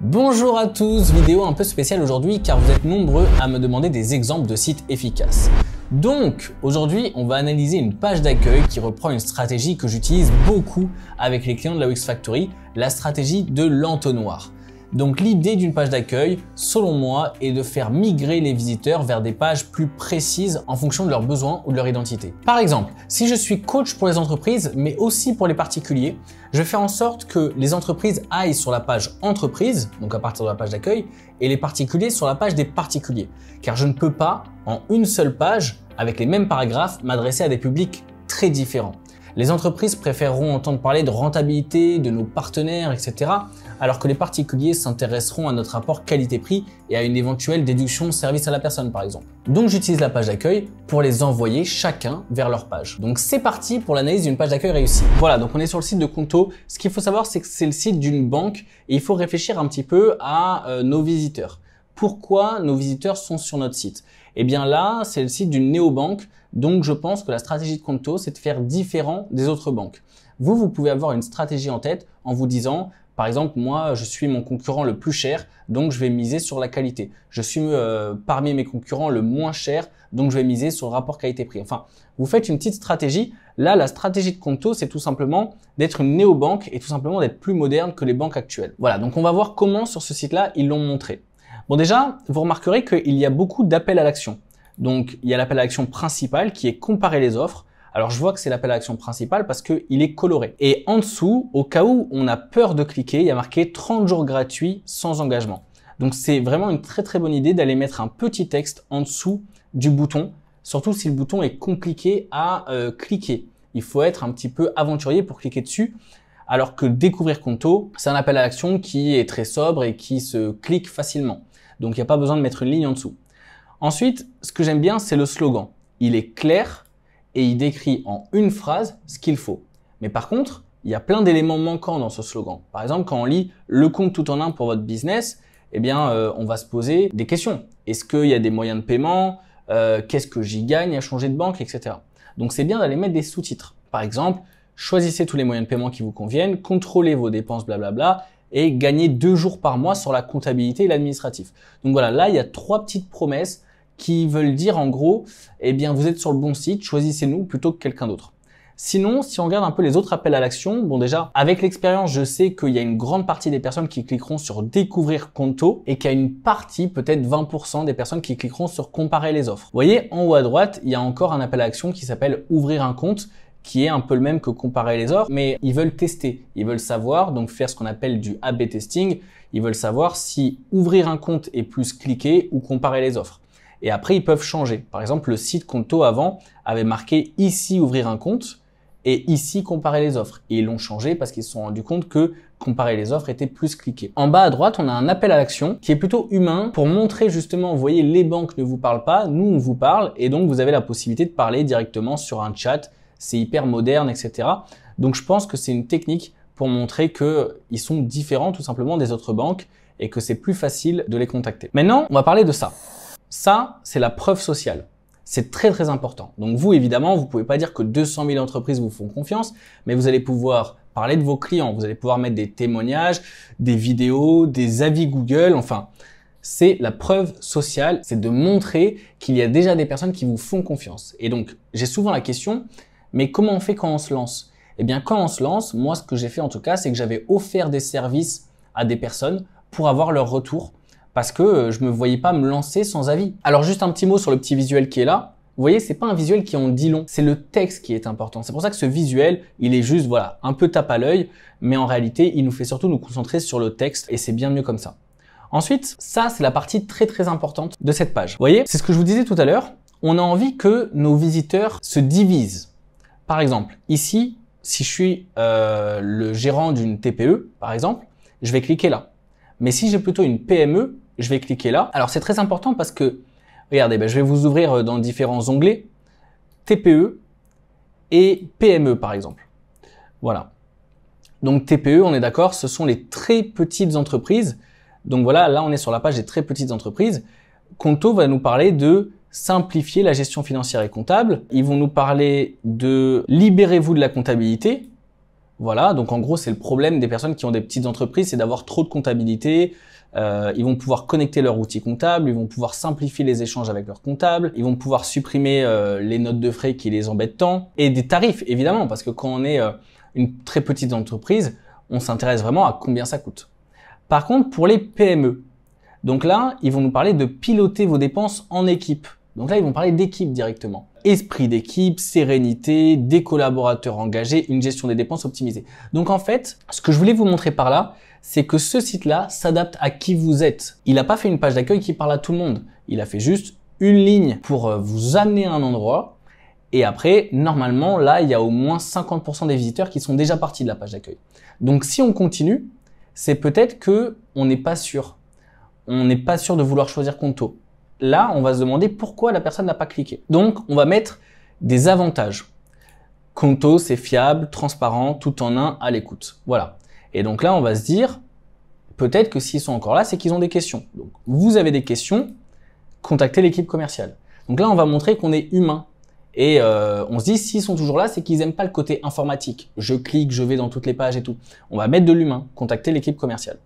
Bonjour à tous, vidéo un peu spéciale aujourd'hui car vous êtes nombreux à me demander des exemples de sites efficaces. Donc aujourd'hui on va analyser une page d'accueil qui reprend une stratégie que j'utilise beaucoup avec les clients de la Wix Factory, la stratégie de l'entonnoir. Donc l'idée d'une page d'accueil, selon moi, est de faire migrer les visiteurs vers des pages plus précises en fonction de leurs besoins ou de leur identité. Par exemple, si je suis coach pour les entreprises, mais aussi pour les particuliers, je fais en sorte que les entreprises aillent sur la page entreprise, donc à partir de la page d'accueil, et les particuliers sur la page des particuliers. Car je ne peux pas, en une seule page, avec les mêmes paragraphes, m'adresser à des publics très différents. Les entreprises préféreront entendre parler de rentabilité, de nos partenaires, etc., alors que les particuliers s'intéresseront à notre rapport qualité-prix et à une éventuelle déduction service à la personne par exemple. Donc j'utilise la page d'accueil pour les envoyer chacun vers leur page. Donc c'est parti pour l'analyse d'une page d'accueil réussie. Voilà, donc on est sur le site de Conto. Ce qu'il faut savoir, c'est que c'est le site d'une banque et il faut réfléchir un petit peu à euh, nos visiteurs pourquoi nos visiteurs sont sur notre site Eh bien là, c'est le site d'une néobanque, donc je pense que la stratégie de Conto, c'est de faire différent des autres banques. Vous, vous pouvez avoir une stratégie en tête en vous disant, par exemple, moi, je suis mon concurrent le plus cher, donc je vais miser sur la qualité. Je suis euh, parmi mes concurrents le moins cher, donc je vais miser sur le rapport qualité-prix. Enfin, vous faites une petite stratégie. Là, la stratégie de Conto, c'est tout simplement d'être une néobanque et tout simplement d'être plus moderne que les banques actuelles. Voilà, donc on va voir comment sur ce site-là, ils l'ont montré. Bon déjà, vous remarquerez qu'il y a beaucoup d'appels à l'action. Donc il y a l'appel à l'action principal qui est comparer les offres. Alors je vois que c'est l'appel à l'action principal parce qu'il est coloré. Et en dessous, au cas où on a peur de cliquer, il y a marqué 30 jours gratuits sans engagement. Donc c'est vraiment une très très bonne idée d'aller mettre un petit texte en dessous du bouton, surtout si le bouton est compliqué à euh, cliquer. Il faut être un petit peu aventurier pour cliquer dessus. Alors que découvrir Conto, c'est un appel à l'action qui est très sobre et qui se clique facilement donc il n'y a pas besoin de mettre une ligne en dessous. Ensuite, ce que j'aime bien, c'est le slogan. Il est clair et il décrit en une phrase ce qu'il faut. Mais par contre, il y a plein d'éléments manquants dans ce slogan. Par exemple, quand on lit le compte tout en un pour votre business, eh bien, euh, on va se poser des questions. Est-ce qu'il y a des moyens de paiement euh, Qu'est-ce que j'y gagne à changer de banque, etc. Donc, c'est bien d'aller mettre des sous-titres. Par exemple, choisissez tous les moyens de paiement qui vous conviennent, contrôlez vos dépenses, blablabla, et gagner deux jours par mois sur la comptabilité et l'administratif. Donc voilà, là, il y a trois petites promesses qui veulent dire en gros, eh bien, vous êtes sur le bon site, choisissez-nous plutôt que quelqu'un d'autre. Sinon, si on regarde un peu les autres appels à l'action, bon déjà, avec l'expérience, je sais qu'il y a une grande partie des personnes qui cliqueront sur découvrir Conto et qu'il y a une partie, peut-être 20% des personnes qui cliqueront sur comparer les offres. Vous voyez, en haut à droite, il y a encore un appel à l'action qui s'appelle ouvrir un compte qui est un peu le même que comparer les offres, mais ils veulent tester, ils veulent savoir, donc faire ce qu'on appelle du A-B testing, ils veulent savoir si ouvrir un compte est plus cliqué ou comparer les offres. Et après, ils peuvent changer. Par exemple, le site Conto avant avait marqué ici ouvrir un compte et ici comparer les offres. Et ils l'ont changé parce qu'ils se sont rendus compte que comparer les offres était plus cliqué. En bas à droite, on a un appel à l'action qui est plutôt humain pour montrer justement, vous voyez, les banques ne vous parlent pas, nous on vous parle et donc vous avez la possibilité de parler directement sur un chat c'est hyper moderne, etc. Donc je pense que c'est une technique pour montrer qu'ils sont différents tout simplement des autres banques et que c'est plus facile de les contacter. Maintenant, on va parler de ça. Ça, c'est la preuve sociale. C'est très très important. Donc vous, évidemment, vous pouvez pas dire que 200 000 entreprises vous font confiance, mais vous allez pouvoir parler de vos clients, vous allez pouvoir mettre des témoignages, des vidéos, des avis Google, enfin, c'est la preuve sociale, c'est de montrer qu'il y a déjà des personnes qui vous font confiance. Et donc, j'ai souvent la question, mais comment on fait quand on se lance Eh bien, quand on se lance, moi, ce que j'ai fait en tout cas, c'est que j'avais offert des services à des personnes pour avoir leur retour parce que euh, je ne me voyais pas me lancer sans avis. Alors juste un petit mot sur le petit visuel qui est là. Vous voyez, ce n'est pas un visuel qui en dit long, c'est le texte qui est important. C'est pour ça que ce visuel, il est juste voilà, un peu tape à l'œil, mais en réalité, il nous fait surtout nous concentrer sur le texte et c'est bien mieux comme ça. Ensuite, ça c'est la partie très très importante de cette page. Vous voyez, c'est ce que je vous disais tout à l'heure, on a envie que nos visiteurs se divisent par exemple, ici, si je suis euh, le gérant d'une TPE, par exemple, je vais cliquer là. Mais si j'ai plutôt une PME, je vais cliquer là. Alors c'est très important parce que, regardez, ben, je vais vous ouvrir euh, dans différents onglets, TPE et PME par exemple. Voilà. Donc TPE, on est d'accord, ce sont les très petites entreprises. Donc voilà, là on est sur la page des très petites entreprises. Conto va nous parler de simplifier la gestion financière et comptable. Ils vont nous parler de libérez-vous de la comptabilité. Voilà, donc en gros c'est le problème des personnes qui ont des petites entreprises, c'est d'avoir trop de comptabilité. Euh, ils vont pouvoir connecter leur outil comptable, ils vont pouvoir simplifier les échanges avec leur comptable, ils vont pouvoir supprimer euh, les notes de frais qui les embêtent tant, et des tarifs évidemment, parce que quand on est euh, une très petite entreprise, on s'intéresse vraiment à combien ça coûte. Par contre, pour les PME, donc là, ils vont nous parler de piloter vos dépenses en équipe. Donc là, ils vont parler d'équipe directement. Esprit d'équipe, sérénité, des collaborateurs engagés, une gestion des dépenses optimisée. Donc en fait, ce que je voulais vous montrer par là, c'est que ce site-là s'adapte à qui vous êtes. Il n'a pas fait une page d'accueil qui parle à tout le monde. Il a fait juste une ligne pour euh, vous amener à un endroit. Et après, normalement, là, il y a au moins 50% des visiteurs qui sont déjà partis de la page d'accueil. Donc si on continue, c'est peut-être que on n'est pas sûr. On n'est pas sûr de vouloir choisir Conto là, on va se demander pourquoi la personne n'a pas cliqué. Donc, on va mettre des avantages. Conto, c'est fiable, transparent, tout en un, à l'écoute. Voilà. Et donc là, on va se dire, peut-être que s'ils sont encore là, c'est qu'ils ont des questions. Donc, vous avez des questions, contactez l'équipe commerciale. Donc là, on va montrer qu'on est humain. Et euh, on se dit, s'ils sont toujours là, c'est qu'ils n'aiment pas le côté informatique. Je clique, je vais dans toutes les pages et tout. On va mettre de l'humain, contactez l'équipe commerciale.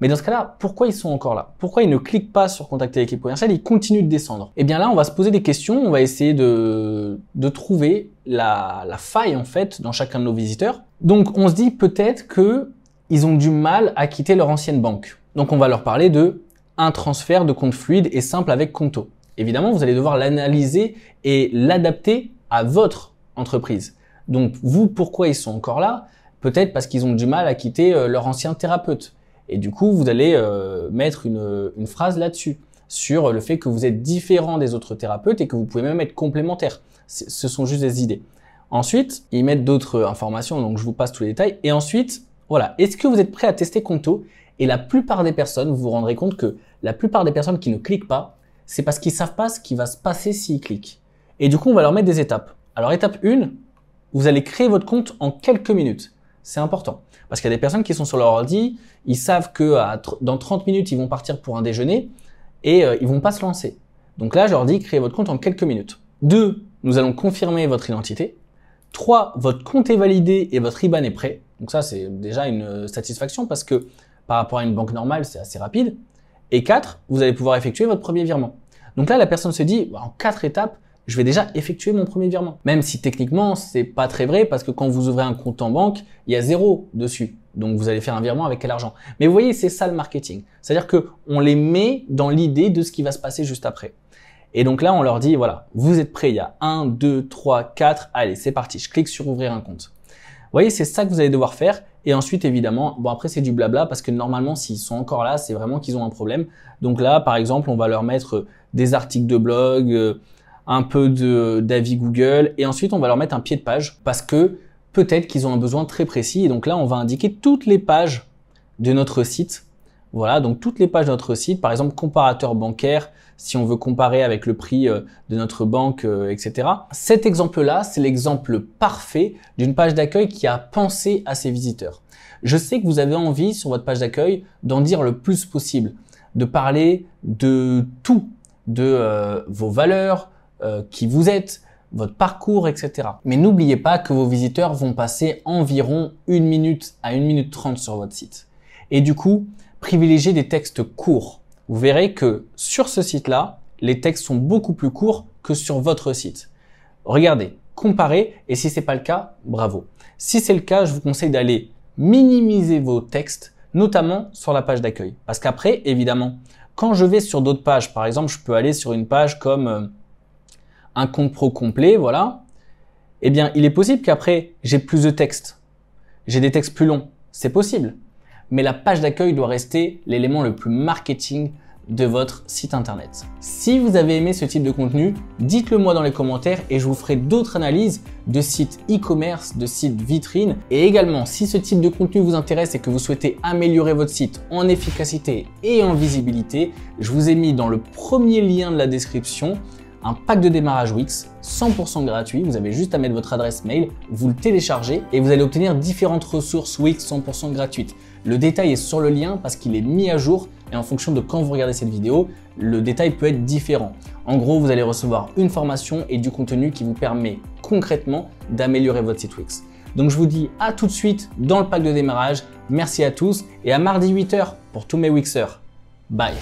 Mais dans ce cas-là, pourquoi ils sont encore là Pourquoi ils ne cliquent pas sur contacter l'équipe commerciale Ils continuent de descendre. Et eh bien là, on va se poser des questions, on va essayer de, trouver la, faille en fait dans chacun de nos visiteurs. Donc on se dit peut-être que ils ont du mal à quitter leur ancienne banque. Donc on va leur parler de un transfert de compte fluide et simple avec Conto. Évidemment, vous allez devoir l'analyser et l'adapter à votre entreprise. Donc vous, pourquoi ils sont encore là Peut-être parce qu'ils ont du mal à quitter euh, leur ancien thérapeute. Et du coup, vous allez euh, mettre une, phrase là-dessus, sur le fait que vous êtes différent des autres thérapeutes et que vous pouvez même être complémentaire. Ce sont juste des idées. Ensuite, ils mettent d'autres informations, donc je vous passe tous les détails. Et ensuite, voilà, est-ce que vous êtes prêt à tester Conto Et la plupart des personnes, vous vous rendrez compte que la plupart des personnes qui ne cliquent pas, c'est parce qu'ils ne savent pas ce qui va se passer s'ils cliquent. Et du coup, on va leur mettre des étapes. Alors étape 1, vous allez créer votre compte en quelques minutes c'est important. Parce qu'il y a des personnes qui sont sur leur ordi, ils savent que dans 30 minutes, ils vont partir pour un déjeuner et ils euh, ils vont pas se lancer. Donc là, je leur dis, créez votre compte en quelques minutes. Deux, nous allons confirmer votre identité. Trois, votre compte est validé et votre IBAN est prêt. Donc ça, c'est déjà une euh, satisfaction parce que par rapport à une banque normale, c'est assez rapide. Et quatre, vous allez pouvoir effectuer votre premier virement. Donc là, la personne se dit, bah, en quatre étapes, je vais déjà effectuer mon premier virement. Même si techniquement, c'est pas très vrai parce que quand vous ouvrez un compte en banque, il y a zéro dessus. Donc vous allez faire un virement avec quel argent Mais vous voyez, c'est ça le marketing. C'est-à-dire que on les met dans l'idée de ce qui va se passer juste après. Et donc là, on leur dit voilà, vous êtes prêts, il y a 1 2 3 4, allez, c'est parti, je clique sur ouvrir un compte. Vous voyez, c'est ça que vous allez devoir faire. Et ensuite, évidemment, bon après c'est du blabla parce que normalement, s'ils sont encore là, c'est vraiment qu'ils ont un problème. Donc là, par exemple, on va leur mettre des articles de blog, euh, un peu d'avis Google, et ensuite on va leur mettre un pied de page parce que peut-être qu'ils ont un besoin très précis. Et donc là, on va indiquer toutes les pages de notre site. Voilà, donc toutes les pages de notre site, par exemple comparateur bancaire, si on veut comparer avec le prix euh, de notre banque, euh, etc. Cet exemple-là, c'est l'exemple parfait d'une page d'accueil qui a pensé à ses visiteurs. Je sais que vous avez envie sur votre page d'accueil d'en dire le plus possible, de parler de tout, de euh, vos valeurs, euh, qui vous êtes, votre parcours, etc. Mais n'oubliez pas que vos visiteurs vont passer environ 1 minute à 1 minute 30 sur votre site. Et du coup, privilégiez des textes courts. Vous verrez que sur ce site-là, les textes sont beaucoup plus courts que sur votre site. Regardez, comparez, et si c'est pas le cas, bravo. Si c'est le cas, je vous conseille d'aller minimiser vos textes, notamment sur la page d'accueil. Parce qu'après, évidemment, quand je vais sur d'autres pages, par exemple, je peux aller sur une page comme euh, un compte pro complet, voilà, eh bien, il est possible qu'après, j'ai plus de textes. J'ai des textes plus longs. C'est possible. Mais la page d'accueil doit rester l'élément le plus marketing de votre site internet. Si vous avez aimé ce type de contenu, dites-le moi dans les commentaires et je vous ferai d'autres analyses de sites e-commerce, de sites vitrines. Et également, si ce type de contenu vous intéresse et que vous souhaitez améliorer votre site en efficacité et en visibilité, je vous ai mis dans le premier lien de la description un pack de démarrage Wix 100% gratuit. Vous avez juste à mettre votre adresse mail, vous le téléchargez et vous allez obtenir différentes ressources Wix 100% gratuites. Le détail est sur le lien parce qu'il est mis à jour et en fonction de quand vous regardez cette vidéo, le détail peut être différent. En gros, vous allez recevoir une formation et du contenu qui vous permet concrètement d'améliorer votre site Wix. Donc je vous dis à tout de suite dans le pack de démarrage. Merci à tous et à mardi 8h pour tous mes Wixers. Bye